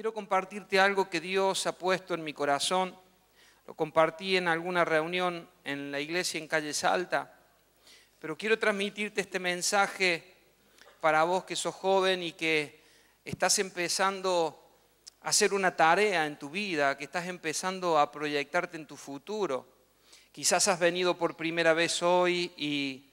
quiero compartirte algo que Dios ha puesto en mi corazón. Lo compartí en alguna reunión en la iglesia en Calle Salta, pero quiero transmitirte este mensaje para vos que sos joven y que estás empezando a hacer una tarea en tu vida, que estás empezando a proyectarte en tu futuro. Quizás has venido por primera vez hoy y,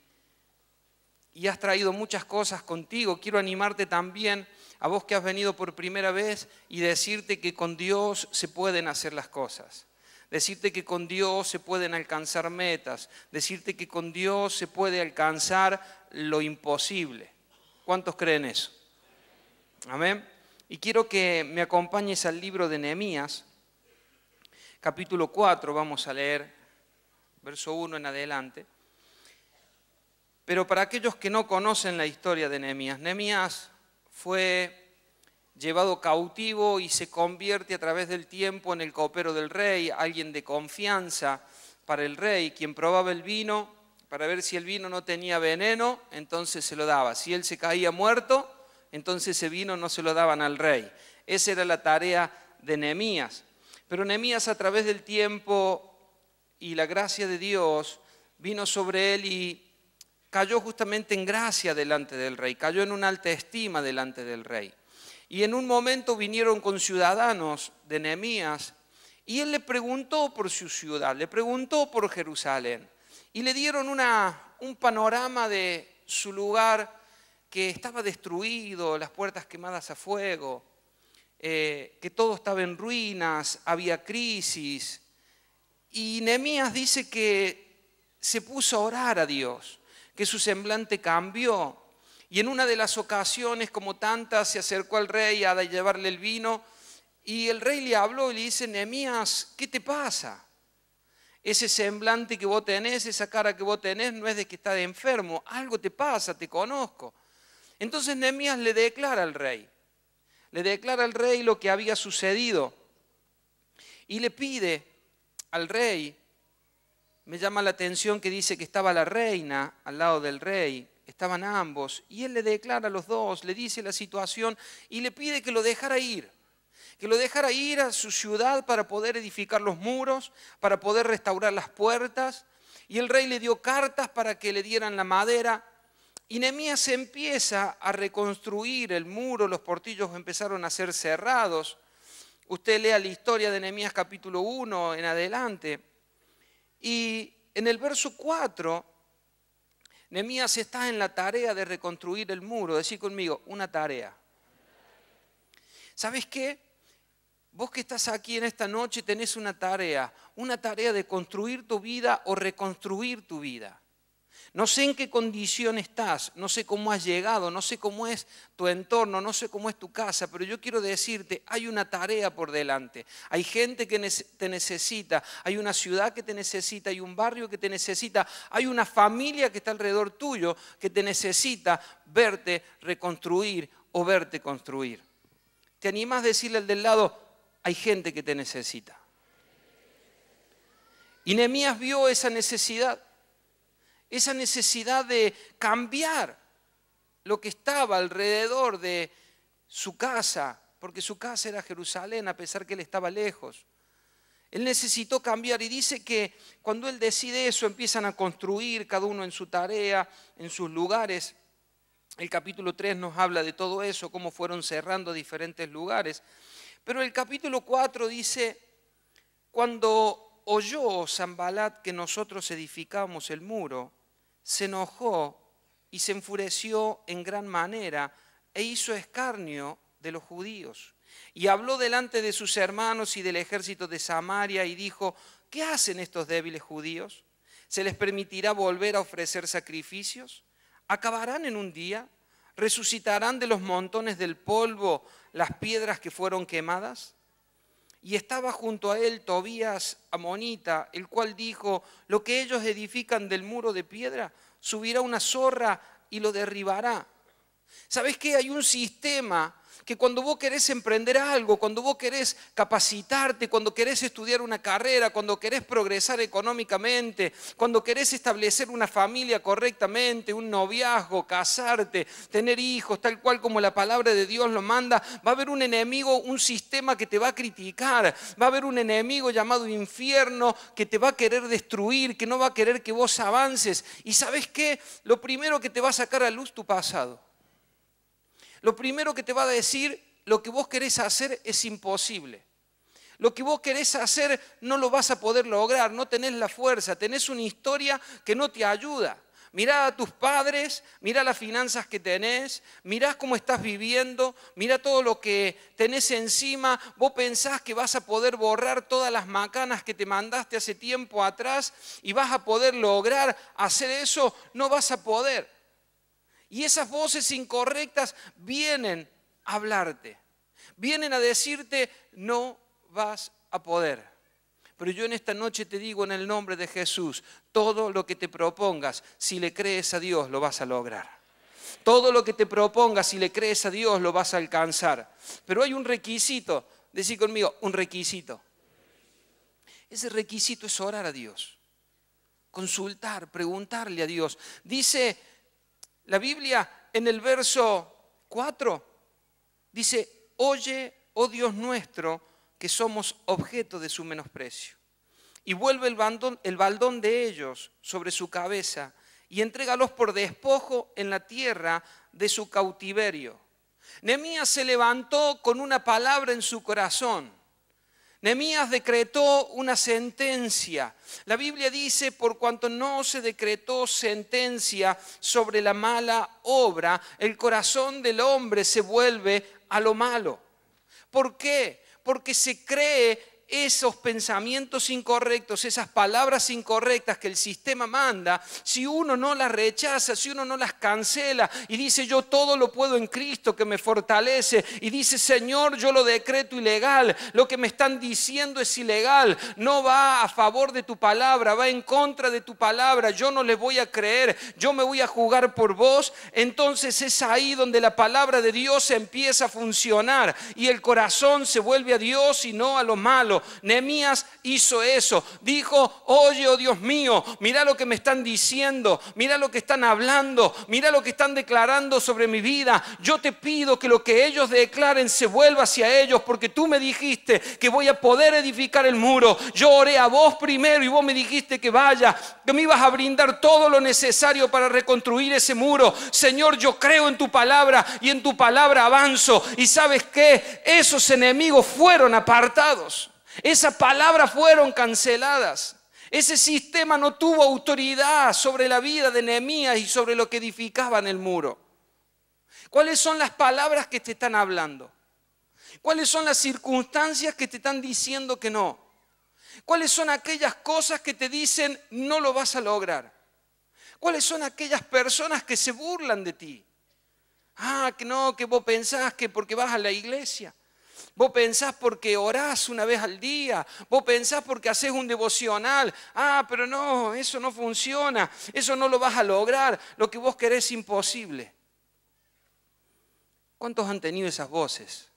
y has traído muchas cosas contigo. Quiero animarte también a vos que has venido por primera vez y decirte que con Dios se pueden hacer las cosas. Decirte que con Dios se pueden alcanzar metas, decirte que con Dios se puede alcanzar lo imposible. ¿Cuántos creen eso? Amén. Y quiero que me acompañes al libro de Nehemías, capítulo 4, vamos a leer verso 1 en adelante. Pero para aquellos que no conocen la historia de Nehemías, Nehemías fue llevado cautivo y se convierte a través del tiempo en el copero del rey, alguien de confianza para el rey, quien probaba el vino para ver si el vino no tenía veneno, entonces se lo daba. Si él se caía muerto, entonces ese vino no se lo daban al rey. Esa era la tarea de Nehemías. Pero Nehemías a través del tiempo y la gracia de Dios vino sobre él y cayó justamente en gracia delante del rey, cayó en una alta estima delante del rey. Y en un momento vinieron con ciudadanos de Nehemías y él le preguntó por su ciudad, le preguntó por Jerusalén y le dieron una, un panorama de su lugar que estaba destruido, las puertas quemadas a fuego, eh, que todo estaba en ruinas, había crisis. Y Nehemías dice que se puso a orar a Dios que su semblante cambió. Y en una de las ocasiones, como tantas, se acercó al rey a llevarle el vino. Y el rey le habló y le dice, Nehemías, ¿qué te pasa? Ese semblante que vos tenés, esa cara que vos tenés, no es de que estás enfermo. Algo te pasa, te conozco. Entonces Nehemías le declara al rey. Le declara al rey lo que había sucedido. Y le pide al rey me llama la atención que dice que estaba la reina al lado del rey, estaban ambos, y él le declara a los dos, le dice la situación y le pide que lo dejara ir, que lo dejara ir a su ciudad para poder edificar los muros, para poder restaurar las puertas, y el rey le dio cartas para que le dieran la madera. Y Nehemías empieza a reconstruir el muro, los portillos empezaron a ser cerrados. Usted lea la historia de Nehemías capítulo 1 en adelante y en el verso 4, Nehemías está en la tarea de reconstruir el muro. Decir conmigo, una tarea. ¿Sabes qué? Vos que estás aquí en esta noche tenés una tarea, una tarea de construir tu vida o reconstruir tu vida. No sé en qué condición estás, no sé cómo has llegado, no sé cómo es tu entorno, no sé cómo es tu casa, pero yo quiero decirte, hay una tarea por delante. Hay gente que te necesita, hay una ciudad que te necesita, hay un barrio que te necesita, hay una familia que está alrededor tuyo que te necesita verte reconstruir o verte construir. ¿Te animas a decirle al del lado, hay gente que te necesita? Y Nehemías vio esa necesidad esa necesidad de cambiar lo que estaba alrededor de su casa, porque su casa era Jerusalén, a pesar que él estaba lejos. Él necesitó cambiar y dice que cuando él decide eso empiezan a construir cada uno en su tarea, en sus lugares. El capítulo 3 nos habla de todo eso, cómo fueron cerrando diferentes lugares. Pero el capítulo 4 dice, cuando oyó Zambalat que nosotros edificamos el muro, se enojó y se enfureció en gran manera e hizo escarnio de los judíos. Y habló delante de sus hermanos y del ejército de Samaria y dijo, ¿qué hacen estos débiles judíos? ¿Se les permitirá volver a ofrecer sacrificios? ¿Acabarán en un día? ¿Resucitarán de los montones del polvo las piedras que fueron quemadas? y estaba junto a él Tobías Amonita, el cual dijo, lo que ellos edifican del muro de piedra, subirá una zorra y lo derribará. ¿Sabes qué? Hay un sistema que cuando vos querés emprender algo, cuando vos querés capacitarte, cuando querés estudiar una carrera, cuando querés progresar económicamente, cuando querés establecer una familia correctamente, un noviazgo, casarte, tener hijos, tal cual como la palabra de Dios lo manda, va a haber un enemigo, un sistema que te va a criticar, va a haber un enemigo llamado infierno que te va a querer destruir, que no va a querer que vos avances. ¿Y sabes qué? Lo primero que te va a sacar a luz tu pasado. Lo primero que te va a decir, lo que vos querés hacer es imposible. Lo que vos querés hacer no lo vas a poder lograr, no tenés la fuerza, tenés una historia que no te ayuda. Mirá a tus padres, mirá las finanzas que tenés, mirá cómo estás viviendo, mirá todo lo que tenés encima. Vos pensás que vas a poder borrar todas las macanas que te mandaste hace tiempo atrás y vas a poder lograr hacer eso. No vas a poder. Y esas voces incorrectas vienen a hablarte, vienen a decirte, no vas a poder. Pero yo en esta noche te digo en el nombre de Jesús, todo lo que te propongas, si le crees a Dios, lo vas a lograr. Todo lo que te propongas, si le crees a Dios, lo vas a alcanzar. Pero hay un requisito, Decir conmigo, un requisito. Ese requisito es orar a Dios, consultar, preguntarle a Dios. Dice la Biblia en el verso 4 dice, oye, oh Dios nuestro, que somos objeto de su menosprecio. Y vuelve el baldón, el baldón de ellos sobre su cabeza y entrégalos por despojo en la tierra de su cautiverio. Nehemías se levantó con una palabra en su corazón. Nehemías decretó una sentencia. La Biblia dice, por cuanto no se decretó sentencia sobre la mala obra, el corazón del hombre se vuelve a lo malo. ¿Por qué? Porque se cree esos pensamientos incorrectos, esas palabras incorrectas que el sistema manda, si uno no las rechaza, si uno no las cancela y dice yo todo lo puedo en Cristo que me fortalece y dice Señor yo lo decreto ilegal, lo que me están diciendo es ilegal, no va a favor de tu palabra, va en contra de tu palabra, yo no le voy a creer, yo me voy a jugar por vos, entonces es ahí donde la palabra de Dios empieza a funcionar y el corazón se vuelve a Dios y no a lo malo Nemías hizo eso. Dijo, oye, oh Dios mío, mira lo que me están diciendo, mira lo que están hablando, mira lo que están declarando sobre mi vida. Yo te pido que lo que ellos declaren se vuelva hacia ellos, porque tú me dijiste que voy a poder edificar el muro. Yo oré a vos primero y vos me dijiste que vaya, que me ibas a brindar todo lo necesario para reconstruir ese muro. Señor, yo creo en tu palabra y en tu palabra avanzo. Y sabes que esos enemigos fueron apartados. Esas palabras fueron canceladas. Ese sistema no tuvo autoridad sobre la vida de Nehemías y sobre lo que edificaban el muro. ¿Cuáles son las palabras que te están hablando? ¿Cuáles son las circunstancias que te están diciendo que no? ¿Cuáles son aquellas cosas que te dicen no lo vas a lograr? ¿Cuáles son aquellas personas que se burlan de ti? Ah, que no, que vos pensás que porque vas a la iglesia. Vos pensás porque orás una vez al día, vos pensás porque haces un devocional. Ah, pero no, eso no funciona, eso no lo vas a lograr, lo que vos querés es imposible. ¿Cuántos han tenido esas voces?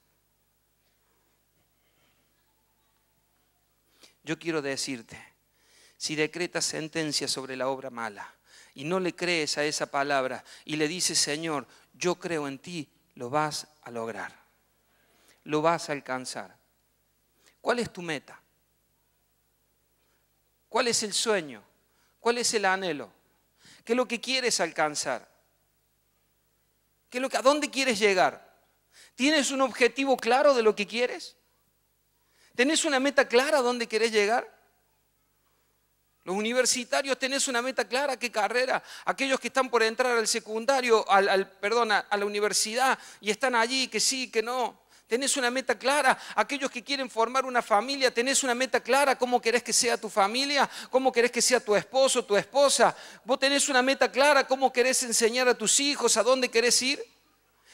Yo quiero decirte, si decretas sentencia sobre la obra mala y no le crees a esa palabra y le dices, Señor, yo creo en ti, lo vas a lograr lo vas a alcanzar. ¿Cuál es tu meta? ¿Cuál es el sueño? ¿Cuál es el anhelo? ¿Qué es lo que quieres alcanzar? ¿Qué es lo que, ¿A dónde quieres llegar? ¿Tienes un objetivo claro de lo que quieres? ¿Tenés una meta clara a dónde querés llegar? Los universitarios tenés una meta clara, qué carrera. Aquellos que están por entrar al secundario, al, perdón, a la universidad y están allí, que sí, que no tenés una meta clara. Aquellos que quieren formar una familia, tenés una meta clara. ¿Cómo querés que sea tu familia? ¿Cómo querés que sea tu esposo, tu esposa? Vos tenés una meta clara. ¿Cómo querés enseñar a tus hijos? ¿A dónde querés ir?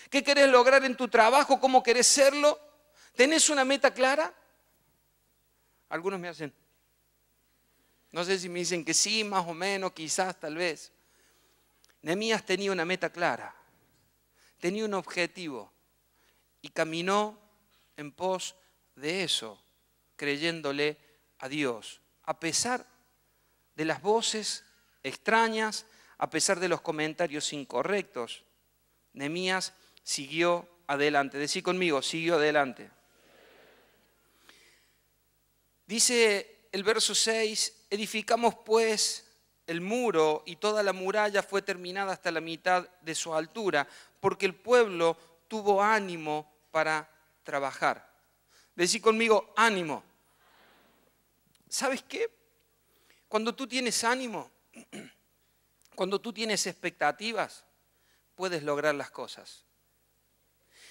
¿Qué querés lograr en tu trabajo? ¿Cómo querés serlo? ¿Tenés una meta clara? Algunos me hacen. No sé si me dicen que sí, más o menos, quizás, tal vez. Nemías tenía una meta clara, tenía un objetivo, y caminó en pos de eso, creyéndole a Dios, a pesar de las voces extrañas, a pesar de los comentarios incorrectos. Nemías siguió adelante. Decí conmigo, siguió adelante. Dice el verso 6, edificamos pues el muro y toda la muralla fue terminada hasta la mitad de su altura, porque el pueblo tuvo ánimo para trabajar. Decí conmigo, ánimo. ¿Sabes qué? Cuando tú tienes ánimo, cuando tú tienes expectativas, puedes lograr las cosas.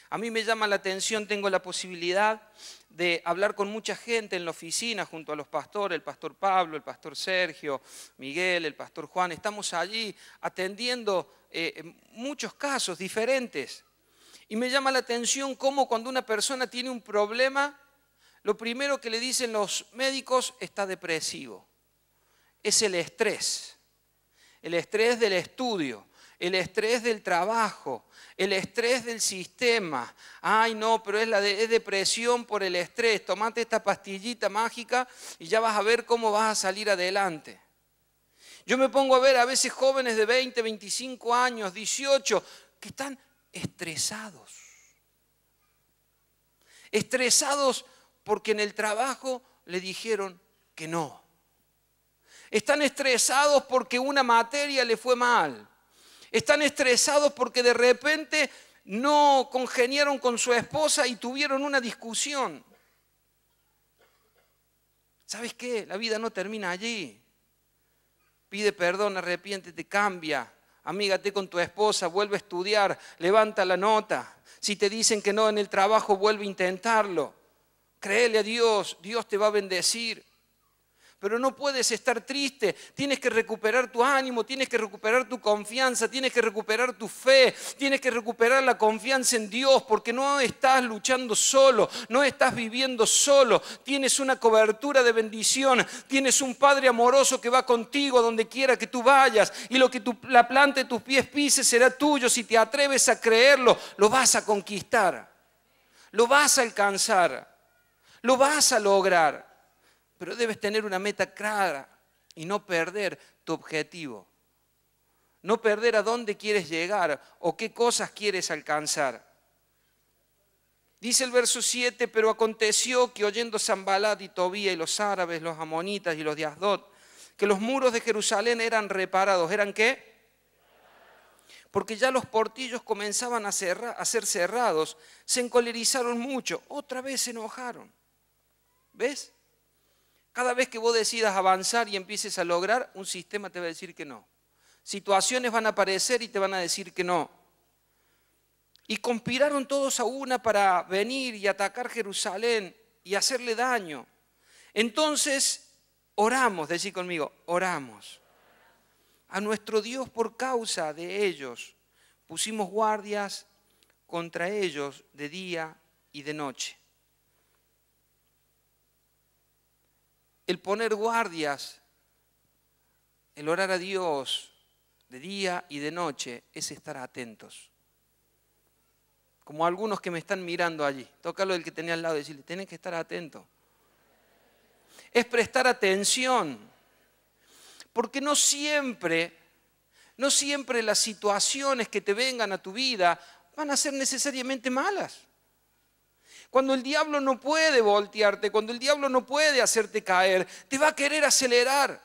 A mí me llama la atención, tengo la posibilidad de hablar con mucha gente en la oficina, junto a los pastores, el pastor Pablo, el pastor Sergio, Miguel, el pastor Juan. Estamos allí atendiendo eh, muchos casos diferentes. Y me llama la atención cómo cuando una persona tiene un problema, lo primero que le dicen los médicos está depresivo. Es el estrés. El estrés del estudio, el estrés del trabajo, el estrés del sistema. Ay, no, pero es, la depresión por el estrés. Tomate esta pastillita mágica y ya vas a ver cómo vas a salir adelante. Yo me pongo a ver a veces jóvenes de 20, 25 años, 18, que están estresados. Estresados porque en el trabajo le dijeron que no. Están estresados porque una materia le fue mal. Están estresados porque de repente no congeniaron con su esposa y tuvieron una discusión. ¿Sabes qué? La vida no termina allí. Pide perdón, te cambia. Amígate con tu esposa, vuelve a estudiar, levanta la nota. Si te dicen que no en el trabajo, vuelve a intentarlo. Créele a Dios, Dios te va a bendecir. Pero no puedes estar triste, tienes que recuperar tu ánimo, tienes que recuperar tu confianza, tienes que recuperar tu fe, tienes que recuperar la confianza en Dios, porque no estás luchando solo, no estás viviendo solo, tienes una cobertura de bendición, tienes un Padre amoroso que va contigo donde quiera que tú vayas, y lo que la planta de tus pies pise será tuyo, si te atreves a creerlo, lo vas a conquistar, lo vas a alcanzar, lo vas a lograr. Pero debes tener una meta clara y no perder tu objetivo. No perder a dónde quieres llegar o qué cosas quieres alcanzar. Dice el verso 7, pero aconteció que oyendo Zambalat y Tobía y los árabes, los amonitas y los de que los muros de Jerusalén eran reparados. ¿Eran qué? Porque ya los portillos comenzaban a, a ser cerrados, se encolerizaron mucho, otra vez se enojaron. ¿Ves? Cada vez que vos decidas avanzar y empieces a lograr, un sistema te va a decir que no. Situaciones van a aparecer y te van a decir que no. Y conspiraron todos a una para venir y atacar Jerusalén y hacerle daño. Entonces oramos, decir conmigo, oramos a nuestro Dios por causa de ellos. Pusimos guardias contra ellos de día y de noche. el poner guardias, el orar a Dios de día y de noche es estar atentos. Como algunos que me están mirando allí. lo el que tenía al lado y decirle, tenés que estar atento. Es prestar atención. Porque no siempre, no siempre las situaciones que te vengan a tu vida van a ser necesariamente malas. Cuando el diablo no puede voltearte, cuando el diablo no puede hacerte caer, te va a querer acelerar.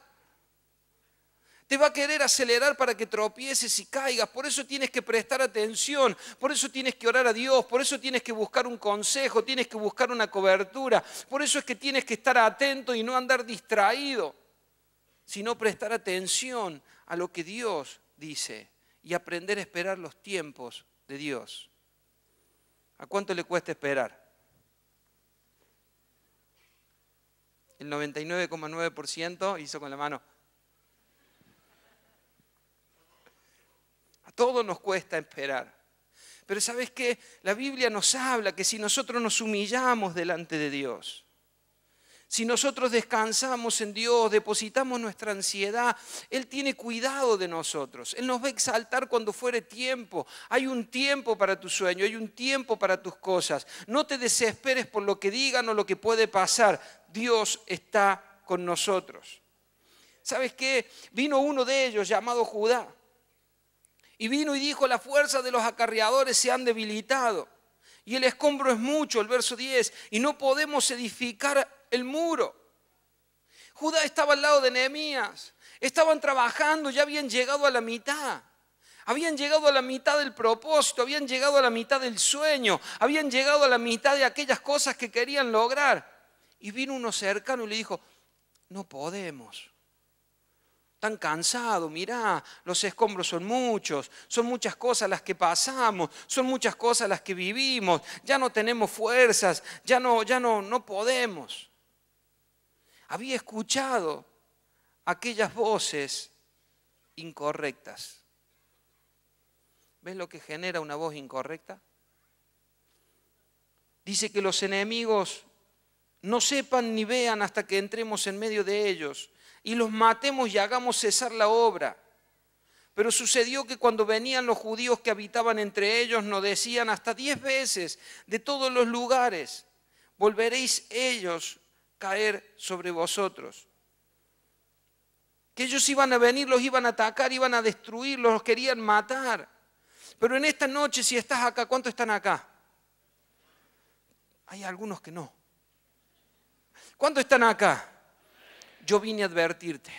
Te va a querer acelerar para que tropieces y caigas. Por eso tienes que prestar atención, por eso tienes que orar a Dios, por eso tienes que buscar un consejo, tienes que buscar una cobertura. Por eso es que tienes que estar atento y no andar distraído, sino prestar atención a lo que Dios dice y aprender a esperar los tiempos de Dios. ¿A cuánto le cuesta esperar? El 99,9% hizo con la mano. A todos nos cuesta esperar. Pero ¿sabes qué? La Biblia nos habla que si nosotros nos humillamos delante de Dios, si nosotros descansamos en Dios, depositamos nuestra ansiedad, Él tiene cuidado de nosotros. Él nos va a exaltar cuando fuere tiempo. Hay un tiempo para tu sueño, hay un tiempo para tus cosas. No te desesperes por lo que digan o lo que puede pasar. Dios está con nosotros. ¿Sabes qué? Vino uno de ellos llamado Judá. Y vino y dijo, la fuerza de los acarreadores se han debilitado. Y el escombro es mucho, el verso 10. Y no podemos edificar el muro. Judá estaba al lado de Nehemías. Estaban trabajando, ya habían llegado a la mitad. Habían llegado a la mitad del propósito, habían llegado a la mitad del sueño, habían llegado a la mitad de aquellas cosas que querían lograr. Y vino uno cercano y le dijo, no podemos. Tan cansado, mirá, los escombros son muchos, son muchas cosas las que pasamos, son muchas cosas las que vivimos, ya no tenemos fuerzas, ya no, ya no, no podemos había escuchado aquellas voces incorrectas. ¿Ves lo que genera una voz incorrecta? Dice que los enemigos no sepan ni vean hasta que entremos en medio de ellos y los matemos y hagamos cesar la obra. Pero sucedió que cuando venían los judíos que habitaban entre ellos, nos decían hasta diez veces de todos los lugares, volveréis ellos caer sobre vosotros. Que ellos iban a venir, los iban a atacar, iban a destruir, los querían matar. Pero en esta noche, si estás acá, ¿cuántos están acá? Hay algunos que no. ¿Cuántos están acá? Yo vine a advertirte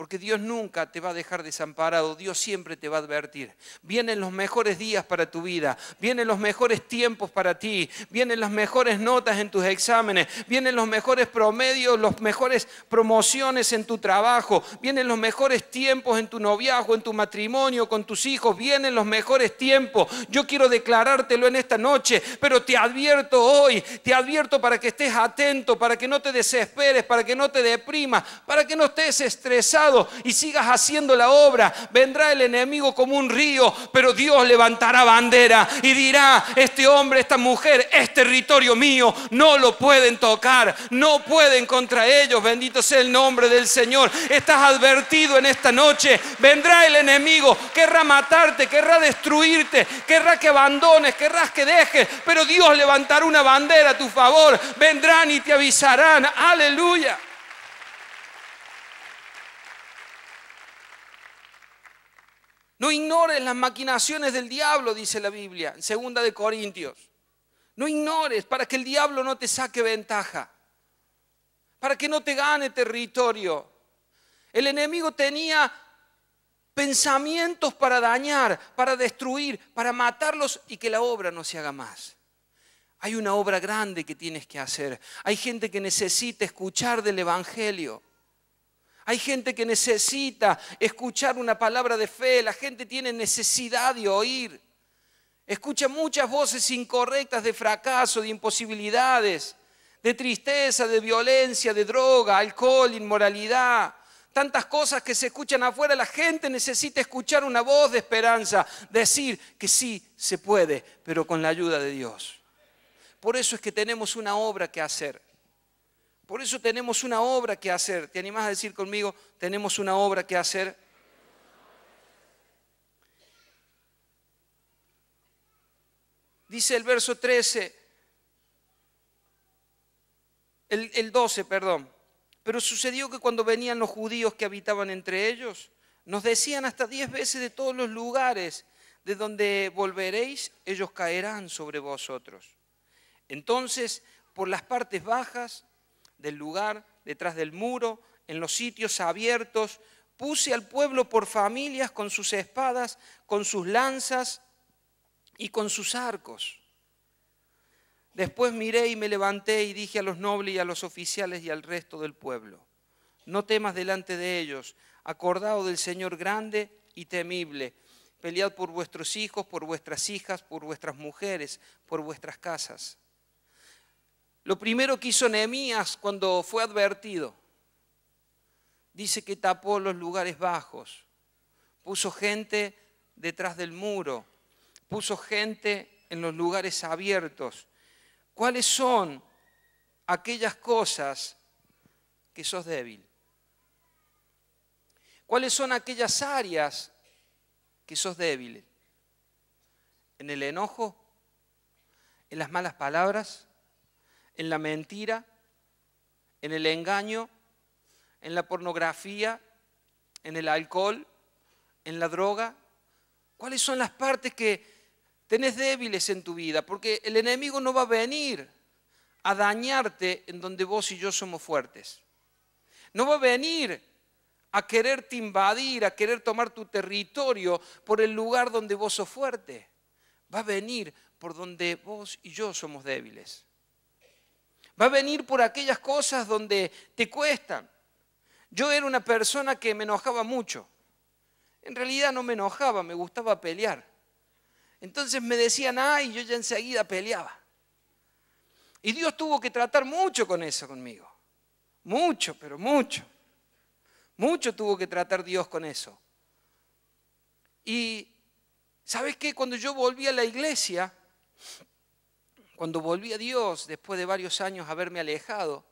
porque Dios nunca te va a dejar desamparado, Dios siempre te va a advertir. Vienen los mejores días para tu vida, vienen los mejores tiempos para ti, vienen las mejores notas en tus exámenes, vienen los mejores promedios, las mejores promociones en tu trabajo, vienen los mejores tiempos en tu noviazgo, en tu matrimonio, con tus hijos, vienen los mejores tiempos. Yo quiero declarártelo en esta noche, pero te advierto hoy, te advierto para que estés atento, para que no te desesperes, para que no te deprimas, para que no estés estresado y sigas haciendo la obra, vendrá el enemigo como un río, pero Dios levantará bandera y dirá, este hombre, esta mujer, es territorio mío, no lo pueden tocar, no pueden contra ellos, bendito sea el nombre del Señor. Estás advertido en esta noche, vendrá el enemigo, querrá matarte, querrá destruirte, querrá que abandones, querrás que dejes, pero Dios levantará una bandera a tu favor, vendrán y te avisarán, aleluya. No ignores las maquinaciones del diablo, dice la Biblia, en segunda de Corintios. No ignores para que el diablo no te saque ventaja, para que no te gane territorio. El enemigo tenía pensamientos para dañar, para destruir, para matarlos y que la obra no se haga más. Hay una obra grande que tienes que hacer. Hay gente que necesita escuchar del Evangelio. Hay gente que necesita escuchar una palabra de fe, la gente tiene necesidad de oír. Escucha muchas voces incorrectas de fracaso, de imposibilidades, de tristeza, de violencia, de droga, alcohol, inmoralidad. Tantas cosas que se escuchan afuera, la gente necesita escuchar una voz de esperanza, decir que sí se puede, pero con la ayuda de Dios. Por eso es que tenemos una obra que hacer. Por eso tenemos una obra que hacer. ¿Te animás a decir conmigo, tenemos una obra que hacer? Dice el verso 13, el, 12, perdón. Pero sucedió que cuando venían los judíos que habitaban entre ellos, nos decían hasta diez veces de todos los lugares de donde volveréis, ellos caerán sobre vosotros. Entonces, por las partes bajas, del lugar, detrás del muro, en los sitios abiertos. Puse al pueblo por familias con sus espadas, con sus lanzas y con sus arcos. Después miré y me levanté y dije a los nobles y a los oficiales y al resto del pueblo, no temas delante de ellos, acordado del Señor grande y temible, pelead por vuestros hijos, por vuestras hijas, por vuestras mujeres, por vuestras casas. Lo primero que hizo Nehemías cuando fue advertido, dice que tapó los lugares bajos, puso gente detrás del muro, puso gente en los lugares abiertos. ¿Cuáles son aquellas cosas que sos débil? ¿Cuáles son aquellas áreas que sos débil? ¿En el enojo? ¿En las malas palabras? en la mentira, en el engaño, en la pornografía, en el alcohol, en la droga? ¿Cuáles son las partes que tenés débiles en tu vida? Porque el enemigo no va a venir a dañarte en donde vos y yo somos fuertes. No va a venir a quererte invadir, a querer tomar tu territorio por el lugar donde vos sos fuerte. Va a venir por donde vos y yo somos débiles. Va a venir por aquellas cosas donde te cuestan. Yo era una persona que me enojaba mucho. En realidad no me enojaba, me gustaba pelear. Entonces me decían, ay, yo ya enseguida peleaba. Y Dios tuvo que tratar mucho con eso conmigo. Mucho, pero mucho. Mucho tuvo que tratar Dios con eso. Y, ¿sabes qué? Cuando yo volví a la iglesia, cuando volví a Dios después de varios años haberme alejado,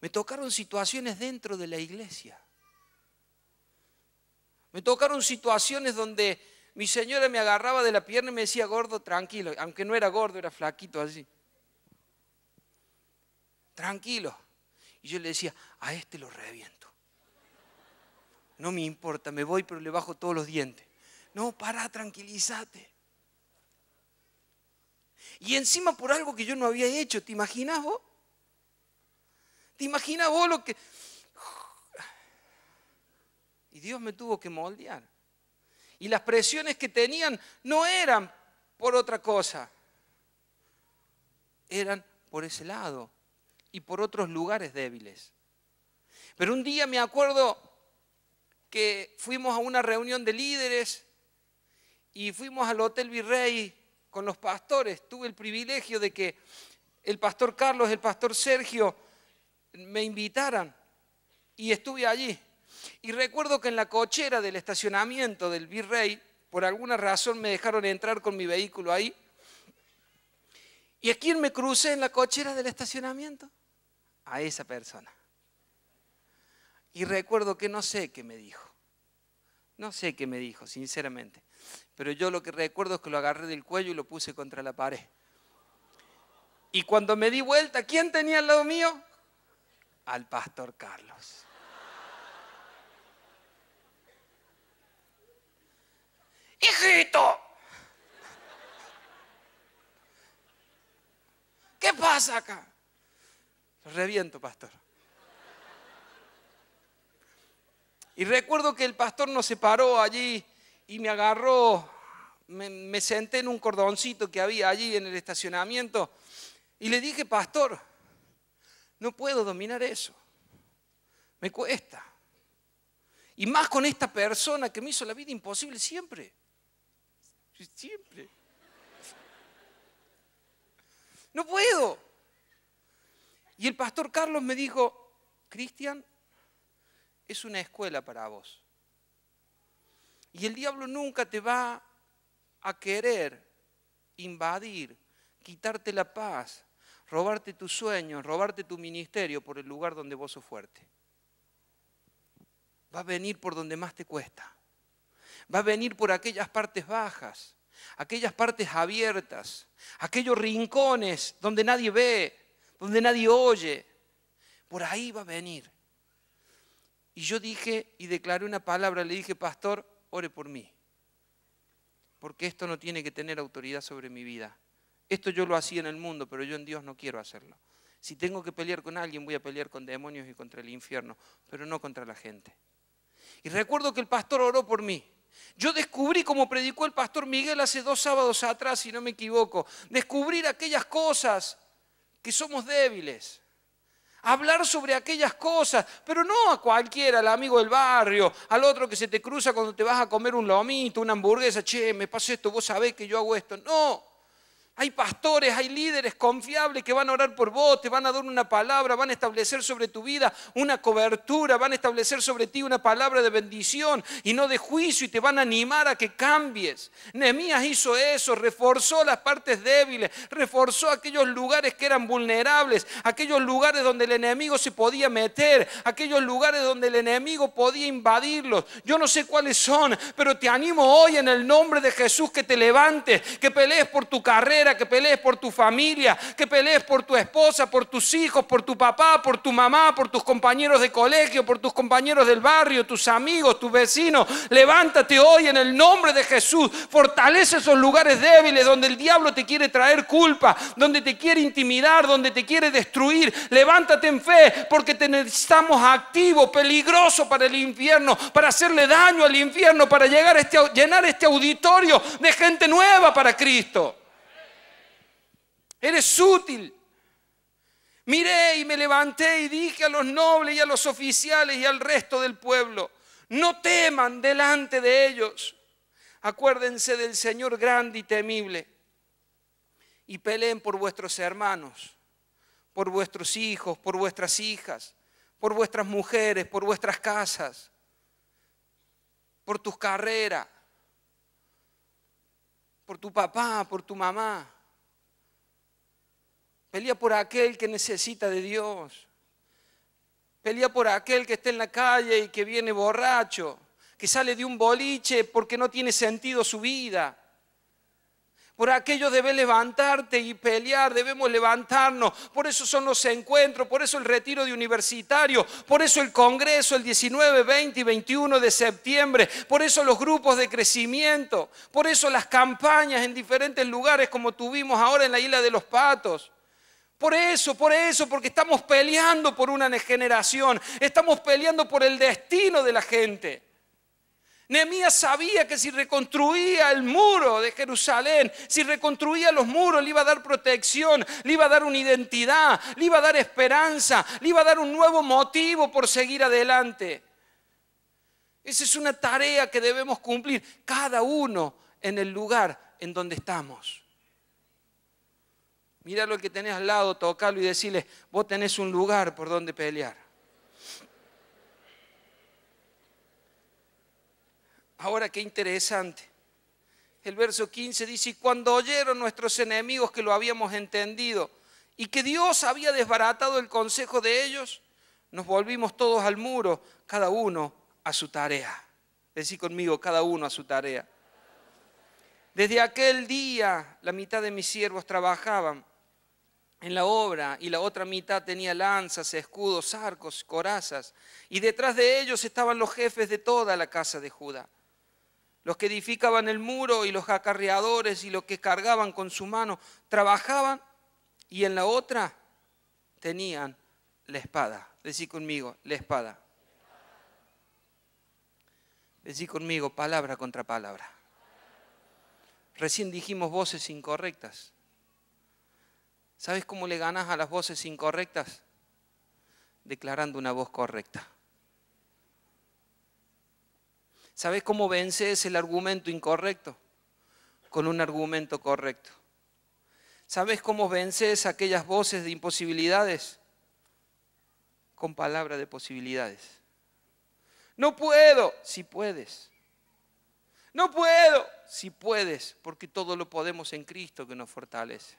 me tocaron situaciones dentro de la iglesia. Me tocaron situaciones donde mi señora me agarraba de la pierna y me decía, gordo, tranquilo, aunque no era gordo, era flaquito así. Tranquilo. Y yo le decía, a este lo reviento. No me importa, me voy, pero le bajo todos los dientes. No, para, tranquilízate. Y encima por algo que yo no había hecho, ¿te imaginas vos? ¿Te imaginas vos lo que... Y Dios me tuvo que moldear. Y las presiones que tenían no eran por otra cosa, eran por ese lado y por otros lugares débiles. Pero un día me acuerdo que fuimos a una reunión de líderes y fuimos al Hotel Virrey con los pastores. Tuve el privilegio de que el pastor Carlos, el pastor Sergio me invitaran y estuve allí. Y recuerdo que en la cochera del estacionamiento del Virrey, por alguna razón me dejaron entrar con mi vehículo ahí. ¿Y a quién me crucé en la cochera del estacionamiento? A esa persona. Y recuerdo que no sé qué me dijo. No sé qué me dijo, sinceramente. Pero yo lo que recuerdo es que lo agarré del cuello y lo puse contra la pared. Y cuando me di vuelta, ¿quién tenía al lado mío? Al pastor Carlos. Hijito, ¿qué pasa acá? Lo reviento, pastor. Y recuerdo que el pastor nos separó allí y me agarró, me, senté en un cordoncito que había allí en el estacionamiento y le dije, pastor, no puedo dominar eso. Me cuesta. Y más con esta persona que me hizo la vida imposible siempre. Siempre. No puedo. Y el pastor Carlos me dijo, Cristian, es una escuela para vos. Y el diablo nunca te va a querer invadir, quitarte la paz, robarte tus sueños, robarte tu ministerio por el lugar donde vos sos fuerte. Va a venir por donde más te cuesta. Va a venir por aquellas partes bajas, aquellas partes abiertas, aquellos rincones donde nadie ve, donde nadie oye. Por ahí va a venir. Y yo dije y declaré una palabra, le dije, pastor, ore por mí, porque esto no tiene que tener autoridad sobre mi vida. Esto yo lo hacía en el mundo, pero yo en Dios no quiero hacerlo. Si tengo que pelear con alguien, voy a pelear con demonios y contra el infierno, pero no contra la gente. Y recuerdo que el pastor oró por mí. Yo descubrí, como predicó el pastor Miguel hace dos sábados atrás, si no me equivoco, descubrir aquellas cosas que somos débiles hablar sobre aquellas cosas, pero no a cualquiera, al amigo del barrio, al otro que se te cruza cuando te vas a comer un lomito, una hamburguesa, che, me pasa esto, vos sabés que yo hago esto. No, hay pastores, hay líderes confiables que van a orar por vos, te van a dar una palabra, van a establecer sobre tu vida una cobertura, van a establecer sobre ti una palabra de bendición y no de juicio y te van a animar a que cambies. Nehemías hizo eso, reforzó las partes débiles, reforzó aquellos lugares que eran vulnerables, aquellos lugares donde el enemigo se podía meter, aquellos lugares donde el enemigo podía invadirlos. Yo no sé cuáles son, pero te animo hoy en el nombre de Jesús que te levantes, que pelees por tu carrera que pelees por tu familia, que pelees por tu esposa, por tus hijos, por tu papá, por tu mamá, por tus compañeros de colegio, por tus compañeros del barrio, tus amigos, tus vecinos. Levántate hoy en el nombre de Jesús. Fortalece esos lugares débiles donde el diablo te quiere traer culpa, donde te quiere intimidar, donde te quiere destruir. Levántate en fe porque te necesitamos activo, peligroso para el infierno, para hacerle daño al infierno, para llegar a este, llenar este auditorio de gente nueva para Cristo. Eres útil. Miré y me levanté y dije a los nobles y a los oficiales y al resto del pueblo, no teman delante de ellos. Acuérdense del Señor grande y temible y peleen por vuestros hermanos, por vuestros hijos, por vuestras hijas, por vuestras mujeres, por vuestras casas, por tus carreras, por tu papá, por tu mamá, Pelea por aquel que necesita de Dios. Pelea por aquel que está en la calle y que viene borracho, que sale de un boliche porque no tiene sentido su vida. Por aquello debe levantarte y pelear, debemos levantarnos. Por eso son los encuentros, por eso el retiro de universitario, por eso el Congreso el 19, 20 y 21 de septiembre, por eso los grupos de crecimiento, por eso las campañas en diferentes lugares como tuvimos ahora en la Isla de los Patos. Por eso, por eso, porque estamos peleando por una generación, estamos peleando por el destino de la gente. Nehemías sabía que si reconstruía el muro de Jerusalén, si reconstruía los muros, le iba a dar protección, le iba a dar una identidad, le iba a dar esperanza, le iba a dar un nuevo motivo por seguir adelante. Esa es una tarea que debemos cumplir cada uno en el lugar en donde estamos. Mira lo que tenés al lado, tocalo y decirle, vos tenés un lugar por donde pelear. Ahora qué interesante. El verso 15 dice, y cuando oyeron nuestros enemigos que lo habíamos entendido y que Dios había desbaratado el consejo de ellos, nos volvimos todos al muro, cada uno a su tarea. Decí conmigo, cada uno a su tarea. Desde aquel día la mitad de mis siervos trabajaban en la obra y la otra mitad tenía lanzas, escudos, arcos, corazas, y detrás de ellos estaban los jefes de toda la casa de Judá, los que edificaban el muro y los acarreadores y los que cargaban con su mano, trabajaban y en la otra tenían la espada. Decí conmigo, la espada. Decí conmigo, palabra contra palabra. Recién dijimos voces incorrectas. ¿Sabes cómo le ganas a las voces incorrectas? Declarando una voz correcta. ¿Sabes cómo vences el argumento incorrecto? Con un argumento correcto. ¿Sabes cómo vences aquellas voces de imposibilidades? Con palabra de posibilidades. No puedo, si puedes. No puedo, si puedes, porque todo lo podemos en Cristo que nos fortalece.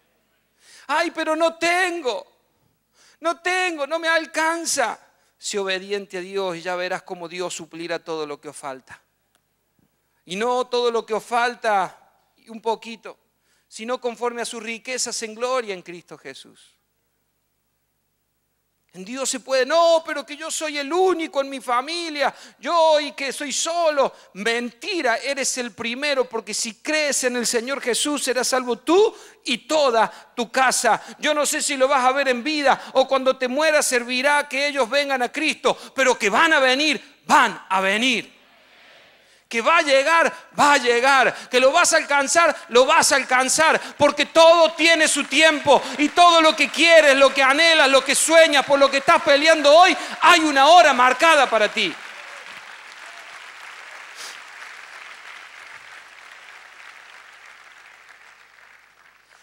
Ay, pero no tengo. No tengo, no me alcanza. Si obediente a Dios ya verás cómo Dios suplirá todo lo que os falta. Y no todo lo que os falta un poquito, sino conforme a sus riquezas en gloria en Cristo Jesús. En Dios se puede, no, pero que yo soy el único en mi familia, yo y que soy solo. Mentira, eres el primero, porque si crees en el Señor Jesús serás salvo tú y toda tu casa. Yo no sé si lo vas a ver en vida o cuando te mueras servirá que ellos vengan a Cristo, pero que van a venir, van a venir que va a llegar, va a llegar, que lo vas a alcanzar, lo vas a alcanzar, porque todo tiene su tiempo y todo lo que quieres, lo que anhelas, lo que sueñas, por lo que estás peleando hoy, hay una hora marcada para ti.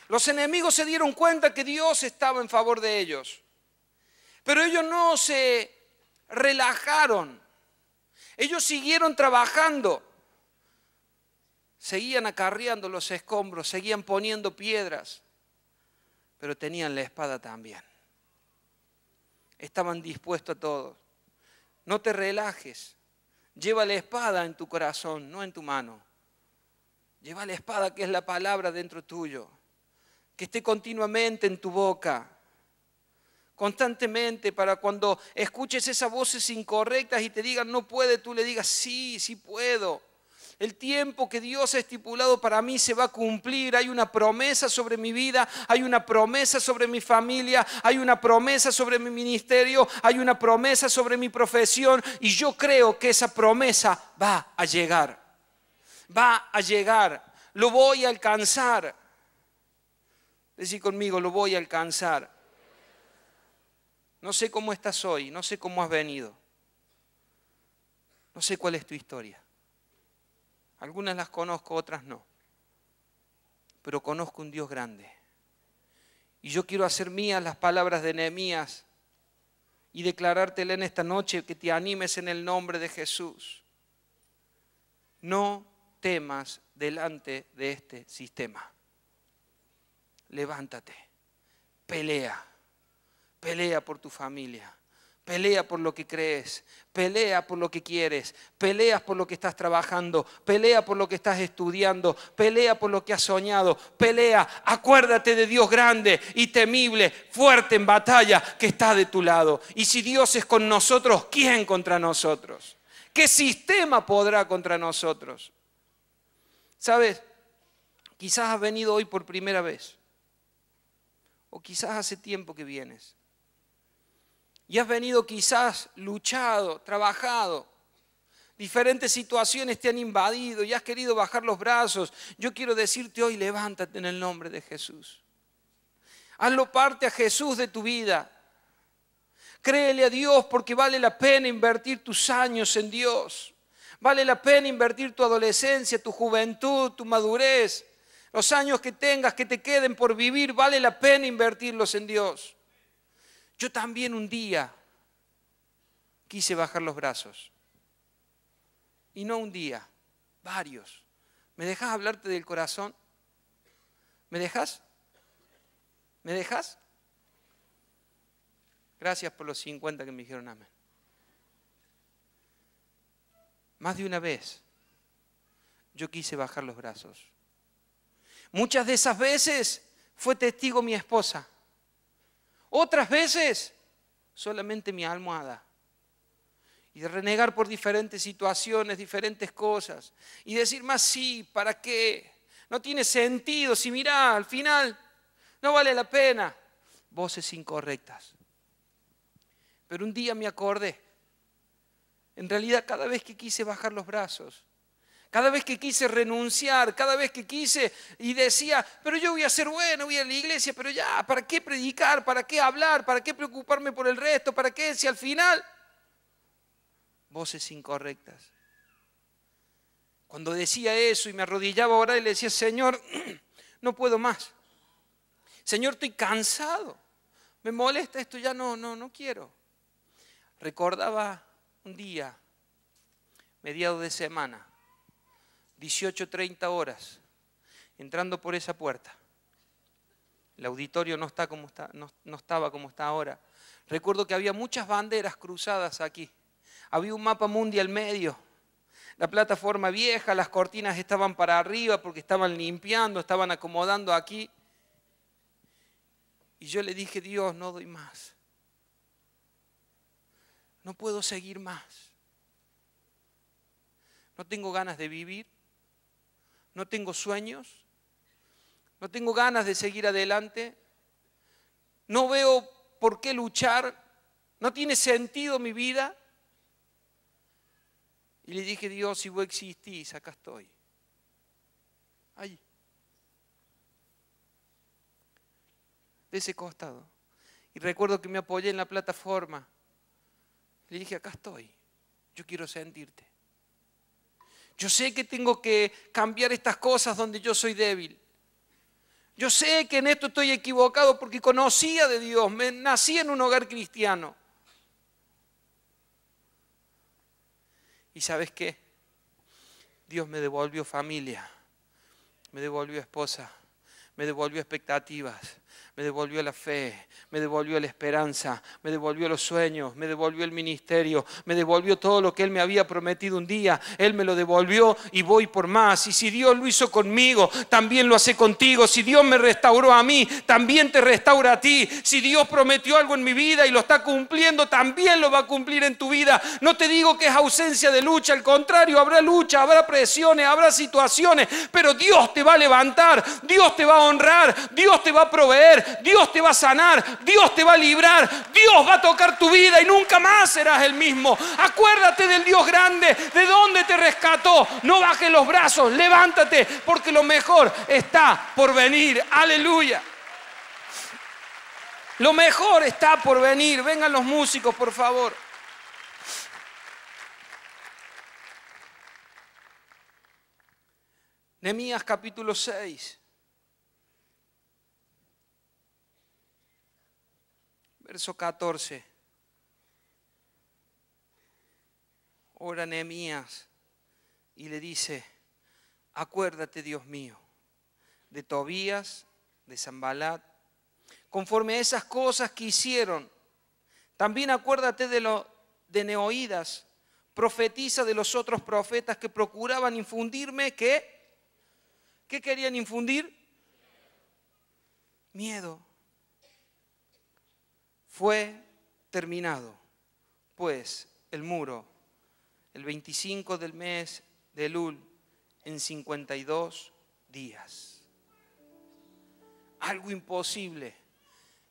Los enemigos se dieron cuenta que Dios estaba en favor de ellos, pero ellos no se relajaron ellos siguieron trabajando. Seguían acarreando los escombros, seguían poniendo piedras, pero tenían la espada también. Estaban dispuestos a todo. No te relajes. Lleva la espada en tu corazón, no en tu mano. Lleva la espada que es la palabra dentro tuyo, que esté continuamente en tu boca, constantemente para cuando escuches esas voces incorrectas y te digan no puede, tú le digas sí, sí puedo. El tiempo que Dios ha estipulado para mí se va a cumplir. Hay una promesa sobre mi vida, hay una promesa sobre mi familia, hay una promesa sobre mi ministerio, hay una promesa sobre mi profesión y yo creo que esa promesa va a llegar. Va a llegar, lo voy a alcanzar. Decir conmigo, lo voy a alcanzar. No sé cómo estás hoy, no sé cómo has venido. No sé cuál es tu historia. Algunas las conozco, otras no. Pero conozco un Dios grande. Y yo quiero hacer mías las palabras de Nehemías y declarártela en esta noche que te animes en el nombre de Jesús. No temas delante de este sistema. Levántate, pelea Pelea por tu familia. Pelea por lo que crees, pelea por lo que quieres, peleas por lo que estás trabajando, pelea por lo que estás estudiando, pelea por lo que has soñado, pelea, acuérdate de Dios grande y temible, fuerte en batalla que está de tu lado. Y si Dios es con nosotros, ¿quién contra nosotros? ¿Qué sistema podrá contra nosotros? ¿Sabes? Quizás has venido hoy por primera vez, o quizás hace tiempo que vienes y has venido quizás luchado, trabajado. Diferentes situaciones te han invadido y has querido bajar los brazos. Yo quiero decirte hoy, levántate en el nombre de Jesús. Hazlo parte a Jesús de tu vida. Créele a Dios porque vale la pena invertir tus años en Dios. Vale la pena invertir tu adolescencia, tu juventud, tu madurez. Los años que tengas, que te queden por vivir, vale la pena invertirlos en Dios. Yo también un día quise bajar los brazos. Y no un día, varios. ¿Me dejas hablarte del corazón? ¿Me dejas? ¿Me dejas? Gracias por los 50 que me dijeron amén. Más de una vez yo quise bajar los brazos. Muchas de esas veces fue testigo mi esposa. Otras veces, solamente mi almohada. Y renegar por diferentes situaciones, diferentes cosas. Y decir más sí, ¿para qué? No tiene sentido. Si mirá, al final no vale la pena. Voces incorrectas. Pero un día me acordé. En realidad, cada vez que quise bajar los brazos, cada vez que quise renunciar, cada vez que quise y decía, pero yo voy a ser bueno, voy a la iglesia, pero ya, ¿para qué predicar? ¿Para qué hablar? ¿Para qué preocuparme por el resto? ¿Para qué si al final voces incorrectas? Cuando decía eso y me arrodillaba ahora y le decía, Señor, no puedo más. Señor, estoy cansado. Me molesta esto, ya no, no, no quiero. Recordaba un día, mediado de semana, 30 horas, entrando por esa puerta. El auditorio no, está como está, no estaba como está ahora. Recuerdo que había muchas banderas cruzadas aquí. Había un mapa mundial medio. La plataforma vieja, las cortinas estaban para arriba porque estaban limpiando, estaban acomodando aquí. Y yo le dije, Dios, no doy más. No puedo seguir más. No tengo ganas de vivir no tengo sueños, no tengo ganas de seguir adelante, no veo por qué luchar, no tiene sentido mi vida. Y le dije, Dios, si vos existís, acá estoy. Ahí. De ese costado. Y recuerdo que me apoyé en la plataforma. Le dije, acá estoy. Yo quiero sentirte. Yo sé que tengo que cambiar estas cosas donde yo soy débil. Yo sé que en esto estoy equivocado porque conocía de Dios, me nací en un hogar cristiano. ¿Y sabes qué? Dios me devolvió familia, me devolvió esposa, me devolvió expectativas, me devolvió la fe, me devolvió la esperanza, me devolvió los sueños, me devolvió el ministerio, me devolvió todo lo que Él me había prometido un día, Él me lo devolvió y voy por más. Y si Dios lo hizo conmigo, también lo hace contigo. Si Dios me restauró a mí, también te restaura a ti. Si Dios prometió algo en mi vida y lo está cumpliendo, también lo va a cumplir en tu vida. No te digo que es ausencia de lucha, al contrario, habrá lucha, habrá presiones, habrá situaciones, pero Dios te va a levantar, Dios te va a honrar, Dios te va a proveer. Dios te va a sanar, Dios te va a librar, Dios va a tocar tu vida y nunca más serás el mismo. Acuérdate del Dios grande, de dónde te rescató. No bajes los brazos, levántate, porque lo mejor está por venir. Aleluya. Lo mejor está por venir. Vengan los músicos, por favor. Nehemías capítulo 6. verso 14. Ora Nehemías y le dice, acuérdate Dios mío, de Tobías, de Zambalat, conforme a esas cosas que hicieron. También acuérdate de, lo, de Neoídas, profetiza de los otros profetas que procuraban infundirme que, ¿qué querían infundir? Miedo fue terminado, pues el muro, el 25 del mes de Elul, en 52 días. Algo imposible,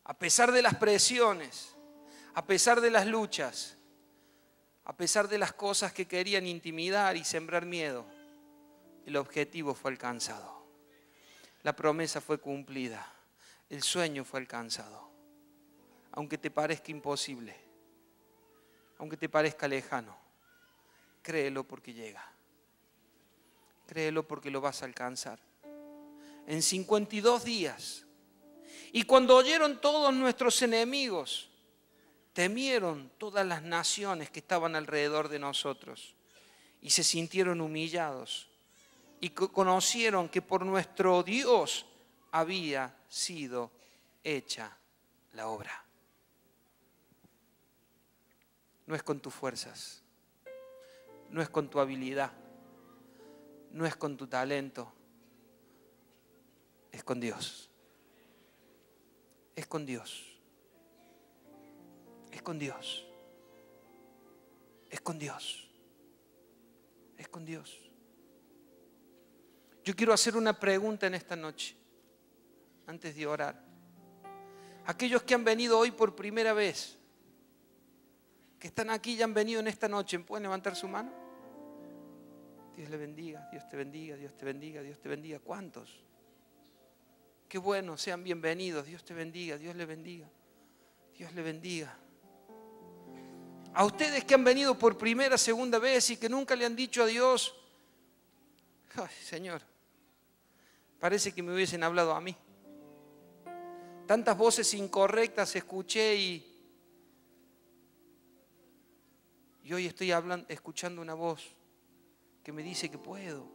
a pesar de las presiones, a pesar de las luchas, a pesar de las cosas que querían intimidar y sembrar miedo, el objetivo fue alcanzado. La promesa fue cumplida. El sueño fue alcanzado aunque te parezca imposible, aunque te parezca lejano. Créelo porque llega. Créelo porque lo vas a alcanzar. En 52 días. Y cuando oyeron todos nuestros enemigos, temieron todas las naciones que estaban alrededor de nosotros y se sintieron humillados y conocieron que por nuestro Dios había sido hecha la obra. No es con tus fuerzas, no es con tu habilidad, no es con tu talento, es con Dios. Es con Dios. Es con Dios. Es con Dios. Es con Dios. Yo quiero hacer una pregunta en esta noche, antes de orar. Aquellos que han venido hoy por primera vez, que están aquí y han venido en esta noche, ¿pueden levantar su mano? Dios le bendiga, Dios te bendiga, Dios te bendiga, Dios te bendiga. ¿Cuántos? Qué bueno, sean bienvenidos. Dios te bendiga, Dios le bendiga, Dios le bendiga. A ustedes que han venido por primera, segunda vez y que nunca le han dicho a Dios, Señor, parece que me hubiesen hablado a mí. Tantas voces incorrectas escuché y, Y hoy estoy hablando, escuchando una voz que me dice que puedo.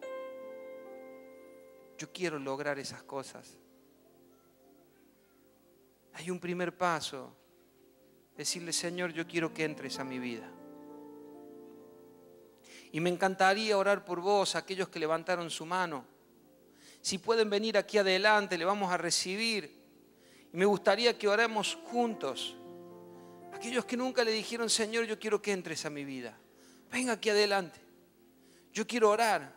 Yo quiero lograr esas cosas. Hay un primer paso. Decirle, Señor, yo quiero que entres a mi vida. Y me encantaría orar por vos, aquellos que levantaron su mano. Si pueden venir aquí adelante, le vamos a recibir. Y me gustaría que oremos juntos. Aquellos que nunca le dijeron, Señor, yo quiero que entres a mi vida. Venga aquí adelante. Yo quiero orar.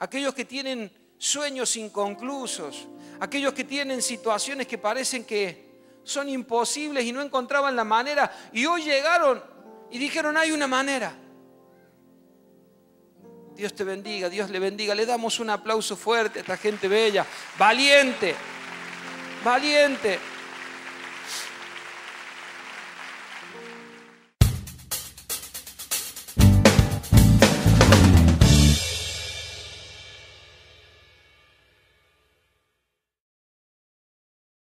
Aquellos que tienen sueños inconclusos. Aquellos que tienen situaciones que parecen que son imposibles y no encontraban la manera. Y hoy llegaron y dijeron, hay una manera. Dios te bendiga, Dios le bendiga. Le damos un aplauso fuerte a esta gente bella, valiente, valiente.